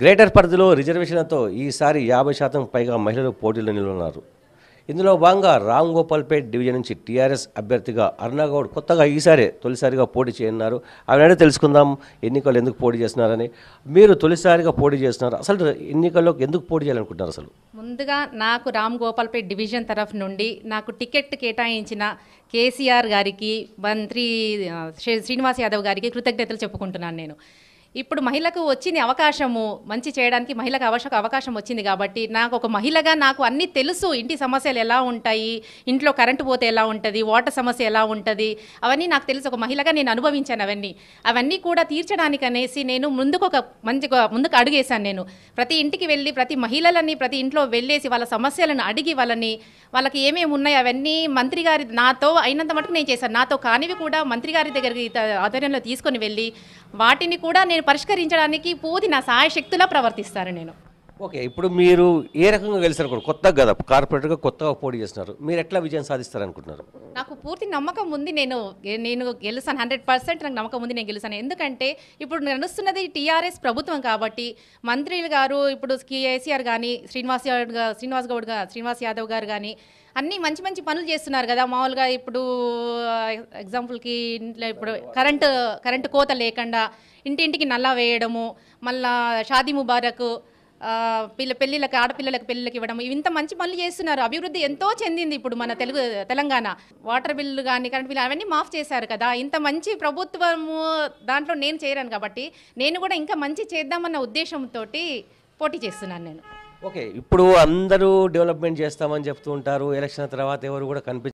greater పరిధిలో రిజర్వేషన్లతో ఈసారి యాభై శాతం పైగా మహిళలు పోటీలో నిలవన్నారు ఇందులో భాగంగా రామ్ గోపాల్పేట్ డివిజన్ నుంచి టీఆర్ఎస్ అభ్యర్థిగా అరుణాగౌడ్ కొత్తగా ఈసారి తొలిసారిగా పోటీ చేయనున్నారు ఆవిడ తెలుసుకుందాం ఎన్నికలు ఎందుకు పోటీ చేస్తున్నారని మీరు తొలిసారిగా పోటీ చేస్తున్నారు అసలు ఎన్నికల్లోకి ఎందుకు పోటీ చేయాలనుకుంటున్నారు అసలు ముందుగా నాకు రామ్ గోపాల్పేట్ డివిజన్ తరఫు నుండి నాకు టికెట్ కేటాయించిన కేసీఆర్ గారికి మంత్రి శ్రీనివాస్ యాదవ్ గారికి కృతజ్ఞతలు చెప్పుకుంటున్నాను నేను ఇప్పుడు మహిళకు వచ్చిన అవకాశము మంచి చేయడానికి మహిళకు అవకాశం అవకాశం వచ్చింది కాబట్టి నాకు ఒక మహిళగా నాకు అన్నీ తెలుసు ఇంటి సమస్యలు ఎలా ఉంటాయి ఇంట్లో కరెంటు పోతే ఎలా ఉంటుంది వాటర్ సమస్య ఎలా ఉంటుంది అవన్నీ నాకు తెలుసు ఒక మహిళగా నేను అనుభవించాను అవన్నీ అవన్నీ కూడా తీర్చడానికి అనేసి నేను ముందుకు ఒక మంచి ముందుకు అడుగేశాను నేను ప్రతి ఇంటికి వెళ్ళి ప్రతి మహిళలని ప్రతి ఇంట్లో వెళ్ళేసి వాళ్ళ సమస్యలను అడిగి వాళ్ళని వాళ్ళకి ఏమేమి ఉన్నాయి అవన్నీ మంత్రి గారి నాతో అయినంత మటుకు నేను చేశాను నాతో కానివి కూడా మంత్రి గారి దగ్గరికి ఆధ్వర్యంలో తీసుకొని వెళ్ళి వాటిని కూడా నేను పరిష్కరించడానికి పూర్తి నా సహాయ శక్తులా ప్రవర్తిస్తాను నేను ఓకే ఇప్పుడు మీరు ఏ రకంగా గెలిచారు కూడా కొత్తగా కదా కార్పొరేట్గా కొత్తగా పోటీ చేస్తున్నారు మీరు ఎట్లా విజయం సాధిస్తారు అనుకుంటున్నారు నాకు పూర్తి నమ్మకం ఉంది నేను నేను గెలుస్తాను హండ్రెడ్ పర్సెంట్ నాకు నమ్మకం ఉంది నేను గెలుస్తాను ఎందుకంటే ఇప్పుడు నడుస్తున్నది టీఆర్ఎస్ ప్రభుత్వం కాబట్టి మంత్రులు గారు ఇప్పుడు కేసీఆర్ కానీ శ్రీనివాస్ శ్రీనివాస్ గౌడ్ శ్రీనివాస్ యాదవ్ గారు కానీ అన్నీ మంచి మంచి పనులు చేస్తున్నారు కదా మామూలుగా ఇప్పుడు ఎగ్జాంపుల్కి ఇంట్లో ఇప్పుడు కరెంటు కరెంటు కోత లేకుండా ఇంటింటికి నల్లా వేయడము మళ్ళా షాదీ ముబారక్ పిల్ల పెళ్ళిళ్ళకి ఆడపిల్లలకు పెళ్ళిళ్ళకి ఇవ్వడం ఇంత మంచి పనులు చేస్తున్నారు అభివృద్ధి ఎంతో చెందింది ఇప్పుడు మన తెలుగు తెలంగాణ వాటర్ బిల్లు కానీ కరెంట్ బిల్లు అవన్నీ మాఫ్ చేశారు కదా ఇంత మంచి ప్రభుత్వము దాంట్లో నేను చేయరాను కాబట్టి నేను కూడా ఇంకా మంచి చేద్దామన్న ఉద్దేశంతో పోటీ చేస్తున్నాను నేను ఓకే ఇప్పుడు అందరూ డెవలప్మెంట్ చేస్తామని చెప్తూ ఉంటారు ఎలక్షన్ తర్వాత ఎవరు కూడా కనిపి